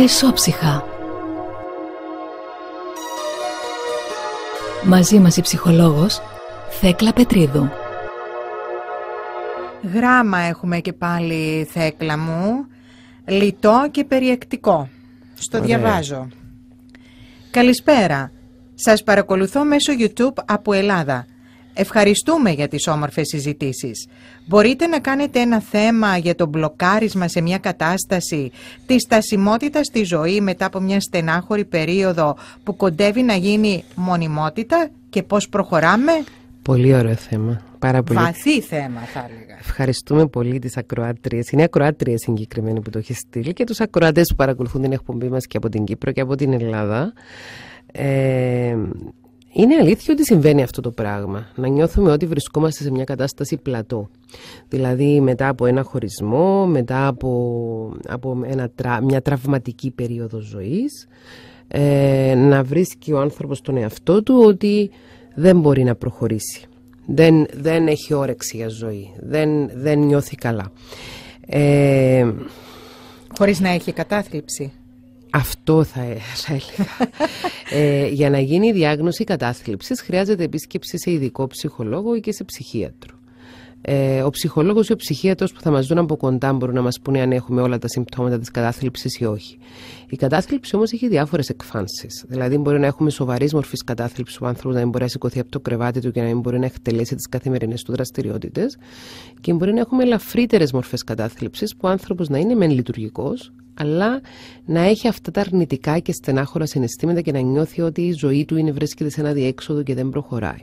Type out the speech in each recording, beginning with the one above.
Εσώψυχα. Μαζί μας η ψυχολόγος Θέκλα Πετρίδου. Γράμμα έχουμε και πάλι Θέκλα μου. Λιτό και περιεκτικό. Στο Ωραία. διαβάζω. Καλησπέρα. Σας παρακολουθώ μέσω YouTube από Ελλάδα. Ευχαριστούμε για τις όμορφες συζητήσεις. Μπορείτε να κάνετε ένα θέμα για το μπλοκάρισμα σε μια κατάσταση, της στασιμότητας στη ζωή μετά από μια στενάχωρη περίοδο που κοντεύει να γίνει μονιμότητα και πώς προχωράμε. Πολύ ωραίο θέμα. Πάρα πολύ. Βαθύ θέμα, θα έλεγα. Ευχαριστούμε πολύ τις ακροάτριες. Είναι ακροάτριες συγκεκριμένοι που το έχεις στείλει και τους ακροάτες που παρακολουθούν την εκπομπή μας και από την Κύπρο και από την Ελλάδα. Ε, είναι αλήθεια ότι συμβαίνει αυτό το πράγμα. Να νιώθουμε ότι βρισκόμαστε σε μια κατάσταση πλατό. Δηλαδή μετά από ένα χωρισμό, μετά από, από μια τραυματική περίοδο ζωής, ε, να βρίσκει ο άνθρωπος τον εαυτό του ότι δεν μπορεί να προχωρήσει. Δεν, δεν έχει όρεξη για ζωή. Δεν, δεν νιώθει καλά. Ε, Χωρίς να έχει κατάθλιψη. Αυτό ε, θα έλεγα. ε, για να γίνει η διάγνωση κατάθλιψης χρειάζεται επίσκεψη σε ειδικό ψυχολόγο ή και σε ψυχίατρο. Ε, ο ψυχολόγος ή ο ψυχίατρος που θα μας δουν από κοντά μπορούν να μας πούνε αν έχουμε όλα τα συμπτώματα της κατάθλιψης ή όχι. Η κατάθλιψη όμως έχει διάφορες εκφάνσεις. Δηλαδή, μπορεί να έχουμε σοβαρής μορφής κατάθλιψης που ο άνθρωπος να μην μπορεί να σηκωθεί από το κρεβάτι του και να μην μπορεί να εκτελέσει τις καθημερινές του δραστηριότητες. Και μπορεί να έχουμε ελαφρύτερες μορφές κατάθλιψης που ο άνθρωπος να είναι μεν λειτουργικός, αλλά να έχει αυτά τα αρνητικά και στενάχωρα συναισθήματα και να νιώθει ότι η ζωή του είναι βρίσκεται σε ένα διέξοδο και δεν προχωράει.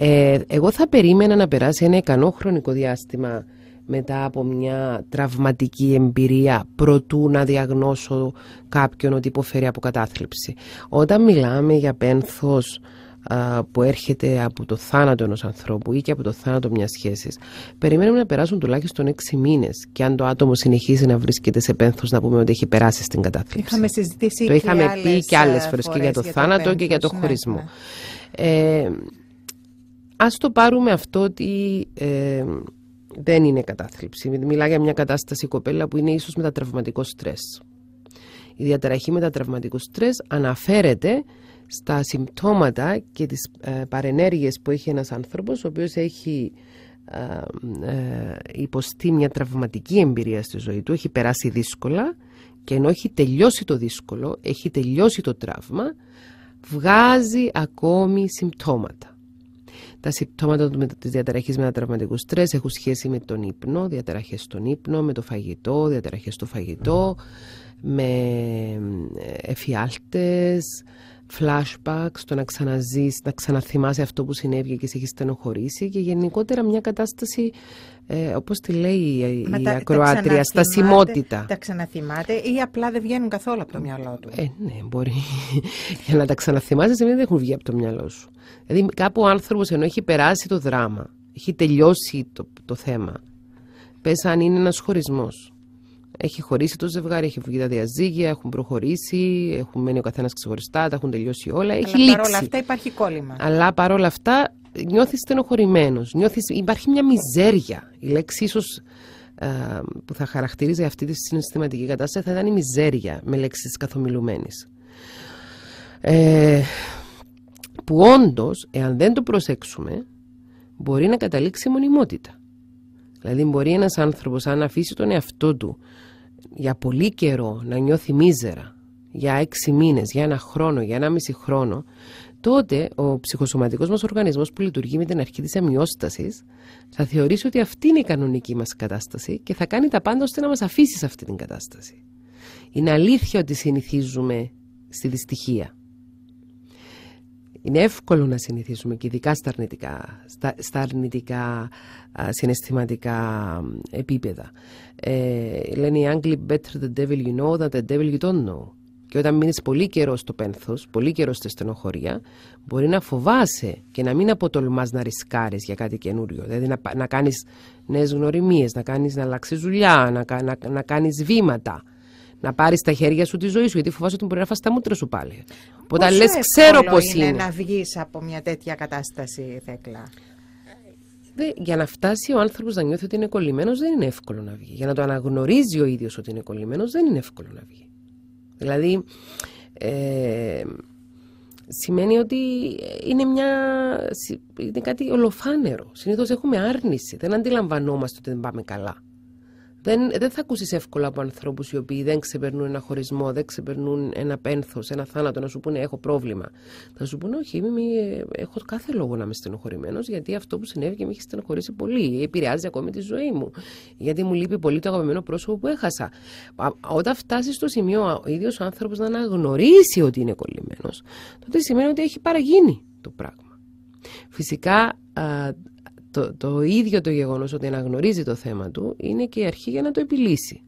Ε, εγώ θα περίμενα να περάσει ένα ικανό χρονικό διάστημα μετά από μια τραυματική εμπειρία προτού να διαγνώσω κάποιον ότι υποφέρει από κατάθλιψη. Όταν μιλάμε για πένθος που έρχεται από το θάνατο ενός ανθρώπου ή και από το θάνατο μιας σχέσης, περιμένουμε να περάσουν τουλάχιστον έξι μήνες και αν το άτομο συνεχίζει να βρίσκεται σε πένθος να πούμε ότι έχει περάσει στην κατάθλιψη. Είχαμε συζητήσει το είχαμε και πει και άλλες φορές, και για το θάνατο πένθος, και για το ναι, χωρισμό. Ναι. Ε, ας το πάρουμε αυτό ότι ε, δεν είναι κατάθλιψη. Μιλά για μια κατάσταση κοπέλα που είναι ίσως μετατραυματικό στρες. Η διαταραχή μετατραυματικού στρες αναφέρεται στα συμπτώματα και τις ε, παρενέργειες που έχει ένας άνθρωπος ο οποίος έχει ε, ε, υποστεί μια τραυματική εμπειρία στη ζωή του, έχει περάσει δύσκολα και ενώ έχει τελειώσει το δύσκολο, έχει τελειώσει το τραύμα, βγάζει ακόμη συμπτώματα. Τα συμπτώματα της διαταραχής μετατραυματικού στρες έχουν σχέση με τον ύπνο, διαταραχές στον ύπνο, με το φαγητό, διαταραχές στο φαγητό, με ε, εφιάλτες, flashback, στο να ξαναζείς, να ξαναθυμάσαι αυτό που συνέβη και σε έχει στενοχωρήσει και γενικότερα μια κατάσταση ε, όπως τη λέει η, η τα, ακροάτρια, στασιμότητα. Τα ξαναθυμάται ή απλά δεν βγαίνουν καθόλου από το μυαλό του. Ε, ναι, μπορεί. Για να τα ξαναθυμάσαι σημαίνει δεν έχουν βγει από το μυαλό σου. Δηλαδή κάπου ο άνθρωπος ενώ έχει περάσει το δράμα, έχει τελειώσει το, το θέμα, Πες αν είναι ένας χωρισμός. Έχει χωρίσει το ζευγάρι, έχει βγει τα διαζύγια, έχουν προχωρήσει, έχουν μένει ο καθένας ξεχωριστά, τα έχουν τελειώσει όλα. έχει Αλλά παρόλα αυτά υπάρχει κόλλημα. Αλλά παρόλα αυτά νιώθεις στενοχωρημένος. Υπάρχει μια μιζέρια. Η λέξη ίσως που θα χαρακτηρίζει αυτή τη συναισθηματική κατάσταση θα ήταν η μιζέρια με λέξη τη καθομιλουμένης. Ε, που όντως, εάν δεν το προσέξουμε, μπορεί να καταλήξει μονιμότητα. Δηλαδή, μπορεί ένας άνθρωπος, αν αφήσει τον εαυτό του για πολύ καιρό να νιώθει μίζερα, για έξι μήνες, για ένα χρόνο, για ένα μισή χρόνο, τότε ο ψυχοσωματικός μας οργανισμός που λειτουργεί με την αρχή της αμοιόστασης θα θεωρήσει ότι αυτή είναι η κανονική μας κατάσταση και θα κάνει τα πάντα ώστε να μας αφήσει σε αυτή την κατάσταση. Είναι αλήθεια ότι συνηθίζουμε στη δυστυχία. Είναι εύκολο να συνηθίσουμε και ειδικά στα αρνητικά, συναισθηματικά επίπεδα. Ε, λένε οι Άγγλοι better the devil you know than the devil you don't know. Και όταν μείνεις πολύ καιρός στο πένθος, πολύ καιρός στη στενοχωρία, μπορεί να φοβάσαι και να μην αποτολμάς να ρισκάρεις για κάτι καινούριο. Δηλαδή να, να κάνεις νέες γνωριμίες, να, κάνεις, να αλλάξεις δουλειά, να, να, να κάνεις βήματα να πάρεις στα χέρια σου τη ζωή σου, γιατί φοβάσαι ότι μπορεί να φας τα μούτρα σου πάλι. Οπότε λες, ξέρω πώς είναι. είναι. να βγεις από μια τέτοια κατάσταση, Θέκλα. για να φτάσει ο άνθρωπος να νιώθει ότι είναι κολλημένος, δεν είναι εύκολο να βγει. Για να το αναγνωρίζει ο ίδιος ότι είναι κολλημένος, δεν είναι εύκολο να βγει. Δηλαδή, ε, σημαίνει ότι είναι, μια, είναι κάτι ολοφάνερο. Συνήθως έχουμε άρνηση. Δεν αντιλαμβανόμαστε ότι δεν πάμε καλά δεν, δεν θα ακούσεις εύκολα από ανθρώπους οι οποίοι δεν ξεπερνούν ένα χωρισμό, δεν ξεπερνούν ένα πένθος, ένα θάνατο, να σου πούνε Έχω πρόβλημα. Θα σου πούνε Όχι, έχω κάθε λόγο να είμαι στενοχωρημένος, γιατί αυτό που συνέβη και με έχει στενοχωρήσει πολύ. Επηρεάζει ακόμη τη ζωή μου. Γιατί μου λείπει πολύ το αγαπημένο πρόσωπο που έχασα. Όταν φτάσεις στο σημείο ο ίδιος ο άνθρωπος να αναγνωρίσει ότι είναι κολλημένος, τότε σημαίνει ότι έχει παραγίνει το πράγμα. Φυσικά το, το ίδιο το γεγονός ότι αναγνωρίζει το θέμα του είναι και η αρχή για να το επιλύσει.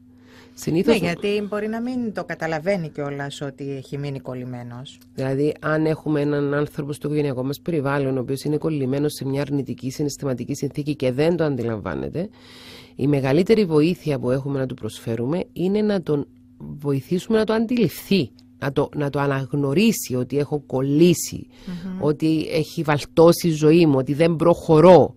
Συνήθως... Ναι, γιατί μπορεί να μην το καταλαβαίνει κιόλας ότι έχει μείνει κολλημένος. Δηλαδή, αν έχουμε έναν άνθρωπο στο οικογενειακό μας περιβάλλον, ο οποίος είναι κολλημένος σε μια αρνητική συναισθηματική συνθήκη και δεν το αντιλαμβάνεται, η μεγαλύτερη βοήθεια που έχουμε να του προσφέρουμε είναι να τον βοηθήσουμε να το αντιληφθεί. Να το, να το αναγνωρίσει ότι έχω ότι έχει βαλτώσει η ζωή μου, ότι δεν προχωρώ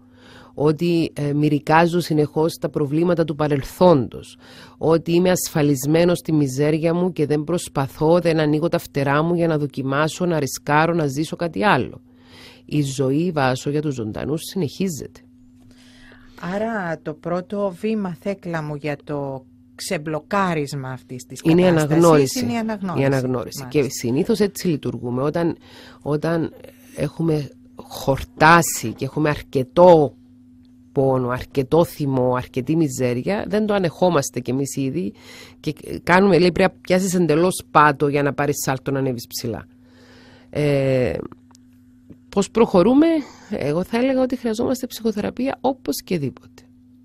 ότι ε, μυρικάζω συνεχώς τα προβλήματα του παρελθόντος, ότι είμαι ασφαλισμένος στη μιζέρια μου και δεν προσπαθώ, δεν ανοίγω τα φτερά μου για να δοκιμάσω, να ρισκάρω, να ζήσω κάτι άλλο. Η ζωή βάσω για τους ζωντανούς συνεχίζεται. Άρα το πρώτο βήμα θέκλα μου για το ξεμπλοκάρισμα αυτής της κατάστασης Είναι η αναγνώριση. η αναγνώριση. αναγνώριση. Και συνήθως έτσι λειτουργούμε. Όταν, όταν έχουμε χορτάσει και έχουμε αρκετό πόνο, λοιπόν, αρκετό θυμό, αρκετή μιζέρια, δεν το ανεχόμαστε κι εμείς ήδη και κάνουμε, λέει, πρέπει να πιάσεις εντελώς πάτο για να πάρεις σάλτο να ανέβεις ψηλά. Ε, Πώς προχωρούμε, εγώ θα έλεγα ότι χρειαζόμαστε ψυχοθεραπεία δίποτε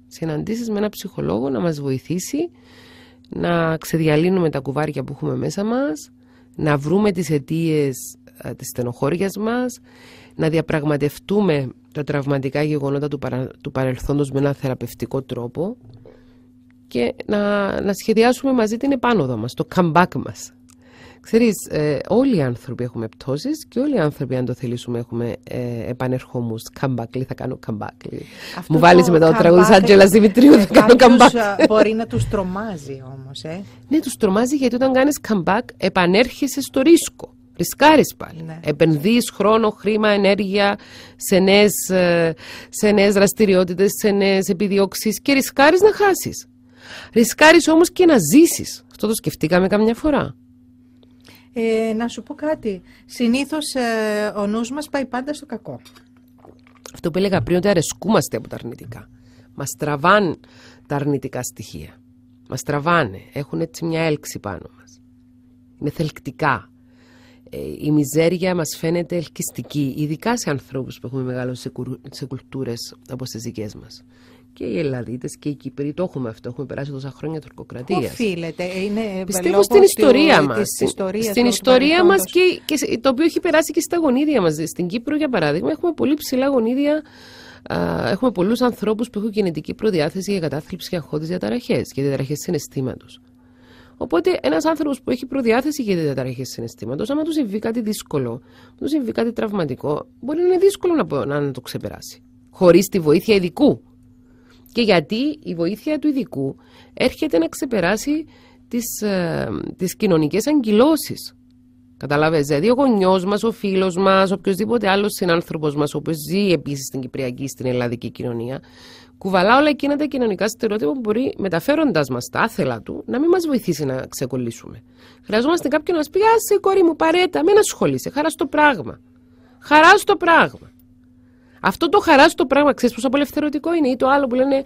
Συναντήσεις με έναν ψυχολόγο να μας βοηθήσει να ξεδιαλύνουμε τα κουβάρια που έχουμε μέσα μας, να βρούμε τις αιτίες ε, της στενοχώριας μας, να διαπραγματευτούμε τα τραυματικά γεγονότα του, παρα, του παρελθόντος με ένα θεραπευτικό τρόπο και να, να σχεδιάσουμε μαζί την επάνωδο μας, το comeback μας. Ξέρεις, ε, όλοι οι άνθρωποι έχουμε πτώσεις και όλοι οι άνθρωποι αν το θελήσουμε έχουμε ε, επανερχόμους. Comeback, θα κάνω comeback. Μου βάλεις μετά ο τραγούδι της Άντζελας Δημητρίου, θα κάνω comeback. Ε, μπορεί να τους τρομάζει όμως, ε. Ναι, τους τρομάζει γιατί όταν κάνεις comeback επανέρχεσαι στο ρίσκο. Ρισκάρεις πάλι. Ναι. Επενδύεις ναι. χρόνο, χρήμα, ενέργεια σε νέες, ε, σε δραστηριότητες, σε νέες επιδιώξεις και ρισκάρεις να χάσεις. Ρισκάρεις όμως και να ζήσεις. Αυτό το σκεφτήκαμε καμιά φορά. Ε, να σου πω κάτι. Συνήθως ε, ο νους μας πάει πάντα στο κακό. Αυτό που έλεγα πριν ότι αρεσκούμαστε από τα αρνητικά. Μας τραβάν τα αρνητικά στοιχεία. Μας τραβάνε. Έχουν έτσι μια έλξη πάνω μας. Είναι θελκτικά. Ε, η μιζέρια μας φαίνεται ελκυστική, ειδικά σε ανθρώπους που έχουμε μεγαλώσει σε, κουρ... σε κουλτούρες όπως τις δικές μας. Και οι Ελλαδίτες και οι Κύπροι το έχουμε αυτό. Έχουμε περάσει τόσα χρόνια τουρκοκρατία. Οφείλεται. Ε, είναι ε, Πιστεύω στην ιστορία μας. Στην ιστορίας μας και, και το οποίο έχει περάσει και στα γονίδια μας. Στην Κύπρο, για παράδειγμα, έχουμε πολύ ψηλά γονίδια έχουμε πολλούς ανθρώπους που έχουν κινητική προδιάθεση για κατάθλιψη και αγχώδεις διαταραχές και διαταραχές συναισθήματος. Οπότε ένας άνθρωπος που έχει προδιάθεση για διαταραχή συναισθήματος, άμα του συμβεί κάτι δύσκολο, του συμβεί κάτι τραυματικό, μπορεί να είναι δύσκολο να, να το ξεπεράσει. Χωρίς τη βοήθεια ειδικού. Και γιατί η βοήθεια του ειδικού έρχεται να ξεπεράσει τις ε, τις κοινωνικές Κατάλαβε, δηλαδή ο γονιός μας, ο φίλος μας, οποιοδήποτε άλλος συνάνθρωπος μας, ο οποίος ζει επίσης στην Κυπριακή, στην ελλαδική κοινωνία, κουβαλά όλα εκείνα τα κοινωνικά στερεότυπα που μπορεί, μεταφέροντας μας τα άθελα του, να μην μας βοηθήσει να ξεκολλήσουμε. Χρειαζόμαστε κάποιον να μας πει: Άσε, κόρη μου, παρέτα, μην ασχολείσαι, χαράς το πράγμα. Χαράς το πράγμα. Αυτό το χαράς το πράγμα, ξέρεις πόσο απελευθερωτικό είναι, ή το άλλο που λένε,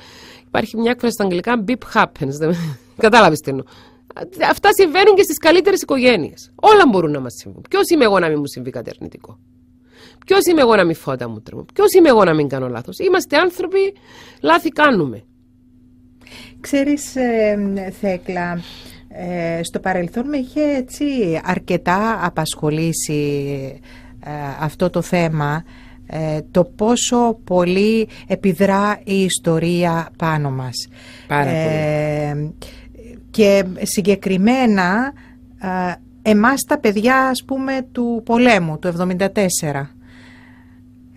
υπάρχει μια έκφραση στα αγγλικά, beep happens. Κατάλαβε τι εννοώ. Αυτά συμβαίνουν και στις καλύτερες οικογένειες. Όλα μπορούν να μας συμβούν. Ποιος είμαι εγώ να μην μου συμβεί κάτι αρνητικό. Ποιος είμαι εγώ να μην φώτα μου τρώω. Ποιος είμαι εγώ να μην κάνω λάθος. Είμαστε άνθρωποι, λάθη κάνουμε. Ξέρεις, ε, Θέκλα, ε, στο παρελθόν με είχε έτσι, αρκετά απασχολήσει ε, αυτό το θέμα ε, το πόσο πολύ επιδρά η ιστορία πάνω μας. Πάρα ε, πολύ και συγκεκριμένα ε, εμάς τα παιδιά ας πούμε του πολέμου του 74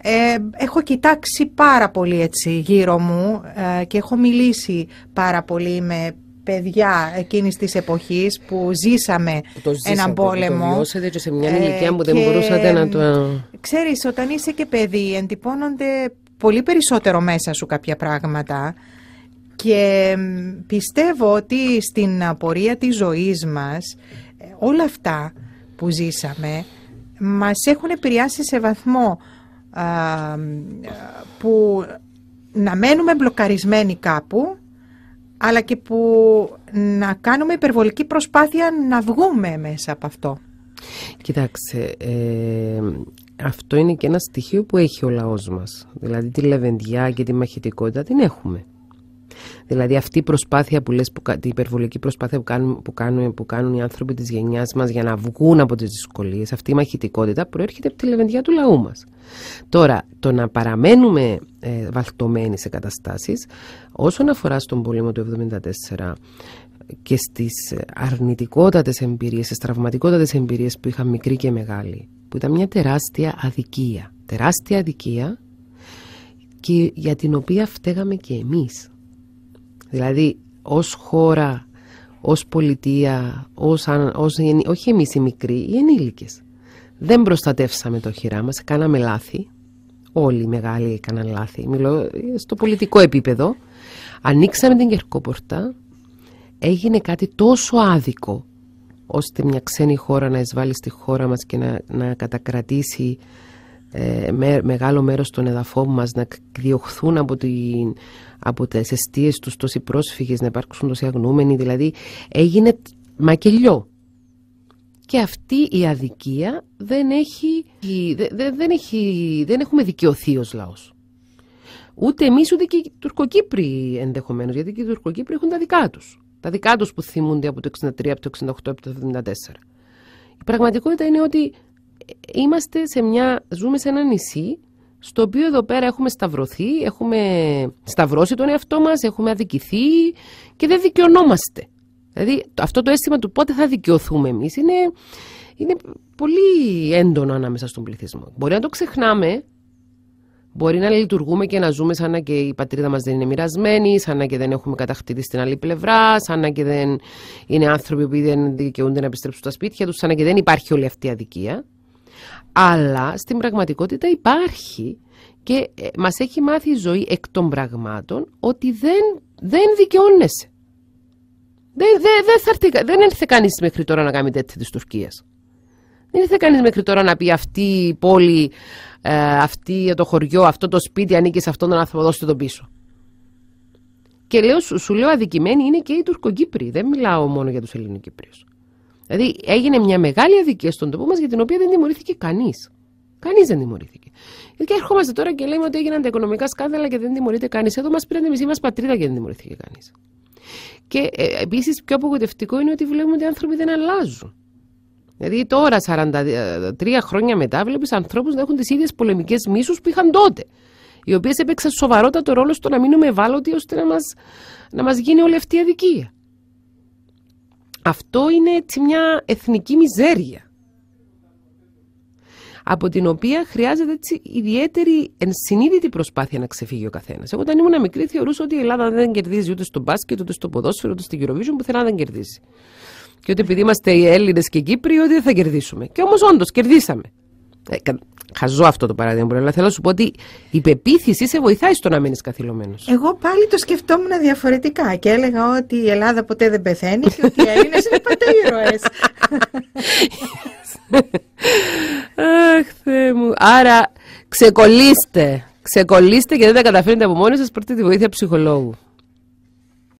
ε, έχω κοιτάξει πάρα πολύ έτσι γύρω μου ε, και έχω μιλήσει πάρα πολύ με παιδιά εκείνης της εποχής που ζήσαμε το ζήσατε, έναν πόλεμο. Το βιώσατε και σε μια ηλικία που δεν μπορούσατε να το... Ξέρεις, όταν είσαι και παιδί εντυπώνονται πολύ περισσότερο μέσα σου κάποια πράγματα. Και πιστεύω ότι στην απορία της ζωής μας ε, όλα αυτά που ζήσαμε μας έχουν επηρεάσει σε βαθμό που να μένουμε μπλοκαρισμένοι κάπου αλλά και που να κάνουμε υπερβολική προσπάθεια να βγούμε μέσα από αυτό. Κοιτάξτε, ε, αυτό είναι και ένα στοιχείο που έχει ο λαός μας. Δηλαδή τη λεβεντιά και τη μαχητικότητα την έχουμε. Δηλαδή αυτή η προσπάθεια που λες, την υπερβολική προσπάθεια που κάνουν, που κάνουν, που κάνουν οι άνθρωποι της γενιάς μας για να βγουν από τις δυσκολίες, αυτή η μαχητικότητα προέρχεται από τη λεβεντιά του λαού μας. Τώρα, το να παραμένουμε ε, βαλτωμένοι σε καταστάσεις, όσον αφορά στον πολέμο του 1974, και στις ε, αρνητικότατες εμπειρίες, στις τραυματικότατες εμπειρίες που είχαν μικρή και μεγάλη, που ήταν μια τεράστια αδικία. Τεράστια αδικία και για την οποία φταίγαμε και εμείς. Δηλαδή, ως χώρα, ως πολιτεία, ως, ως, όχι εμείς οι μικροί, οι ενήλικες. Δεν προστατεύσαμε το χειρά μας, κάναμε λάθη. Όλοι οι μεγάλοι έκαναν λάθη. Μιλώ ε, στο πολιτικό επίπεδο. Ανοίξαμε την κερκόπορτα. Έγινε κάτι τόσο άδικο ώστε μια ξένη χώρα να εισβάλλει στη χώρα μας και να, να κατακρατήσει ε, με, μεγάλο μέρος των εδαφών μας να διωχθούν από, την, από τις αιστείες τους τόσοι πρόσφυγες, να υπάρξουν τόσοι αγνούμενοι, δηλαδή έγινε μακελιό. Και αυτή η αδικία δεν έχει, δεν, δεν έχει, δεν έχουμε δικαιωθεί ως λαός. Ούτε εμείς ούτε και οι Τουρκοκύπροι ενδεχομένως, γιατί και οι Τουρκοκύπροι έχουν τα δικά τους. Τα δικά τους που θυμούνται από το 63, από το 68, από το 74. Η πραγματικότητα είναι ότι είμαστε σε μια, ζούμε σε ένα νησί στο οποίο εδώ πέρα έχουμε σταυρωθεί, έχουμε σταυρώσει τον εαυτό μας, έχουμε αδικηθεί και δεν δικαιωνόμαστε. Δηλαδή αυτό το αίσθημα του πότε θα δικαιωθούμε εμείς είναι, είναι πολύ έντονο ανάμεσα στον πληθυσμό. Μπορεί να το ξεχνάμε, μπορεί να λειτουργούμε και να ζούμε σαν να και η πατρίδα μας δεν είναι μοιρασμένη, σαν να και δεν έχουμε κατακτήτη στην άλλη πλευρά, σαν να και δεν είναι άνθρωποι που δεν δικαιούνται να επιστρέψουν στα σπίτια τους, σαν να και δεν υπάρχει όλη αυτή η αδικία. Αλλά στην πραγματικότητα υπάρχει και ε, μας έχει μάθει η ζωή εκ των πραγμάτων ότι δεν, δεν δικαιώνεσαι. Δεν, δεν, δεν, δεν έρθε κανείς μέχρι τώρα να κάνει τέτοια της Τουρκίας. Δεν ήρθε κανείς μέχρι τώρα να πει αυτή η πόλη, ε, αυτή το χωριό, αυτό το σπίτι ανήκει σε αυτόν τον άνθρωπο, δώστε τον πίσω. Και λέω, σου, λέω αδικημένοι είναι και οι Τουρκοκύπροι. Δεν μιλάω μόνο για τους Ελληνοκύπριους. Δηλαδή έγινε μια μεγάλη αδικία στον τόπο μας για την οποία δεν τιμωρήθηκε κανείς. Κανείς δεν τιμωρήθηκε. Γιατί ερχόμαστε τώρα και λέμε ότι έγιναν τα οικονομικά σκάνδαλα και δεν τιμωρείται κανείς. Εδώ μας πήραν τη μισή μας πατρίδα και δεν τιμωρήθηκε κανείς. Και ε, επίσης πιο απογοητευτικό είναι ότι βλέπουμε ότι οι άνθρωποι δεν αλλάζουν. Δηλαδή τώρα, 43 ε, χρόνια μετά, βλέπεις ανθρώπους να έχουν τις ίδιες πολεμικές μίσους που είχαν τότε. Οι οποίες έπαιξαν σοβαρότατο ρόλο στο να μείνουμε ευάλωτοι ώστε να μας γίνει όλη αυτή η αδικία. Αυτό είναι έτσι μια εθνική μιζέρια από την οποία χρειάζεται έτσι ιδιαίτερη ενσυνείδητη προσπάθεια να ξεφύγει ο καθένας. Εγώ όταν ήμουν μικρή θεωρούσα ότι η Ελλάδα δεν κερδίζει ούτε στο μπάσκετ, ούτε στο ποδόσφαιρο, ούτε στην Eurovision, πουθενά δεν κερδίζει. Και ότι επειδή είμαστε οι Έλληνες και οι Κύπροι, ότι δεν θα κερδίσουμε. Και όμως όντως κερδίσαμε. Ε, χαζό αυτό το παράδειγμα, αλλά θέλω να σου πω ότι η πεποίθηση σε βοηθάει στο να μείνεις καθυλωμένος. Εγώ πάλι το σκεφτόμουν διαφορετικά και έλεγα ότι η Ελλάδα ποτέ δεν πεθαίνει και ότι οι Έλληνες είναι πάντα ήρωες. Αχ, μου. Άρα ξεκολλήστε. Ξεκολλήστε και δεν τα καταφέρνετε από μόνοι σας πρώτη τη βοήθεια ψυχολόγου.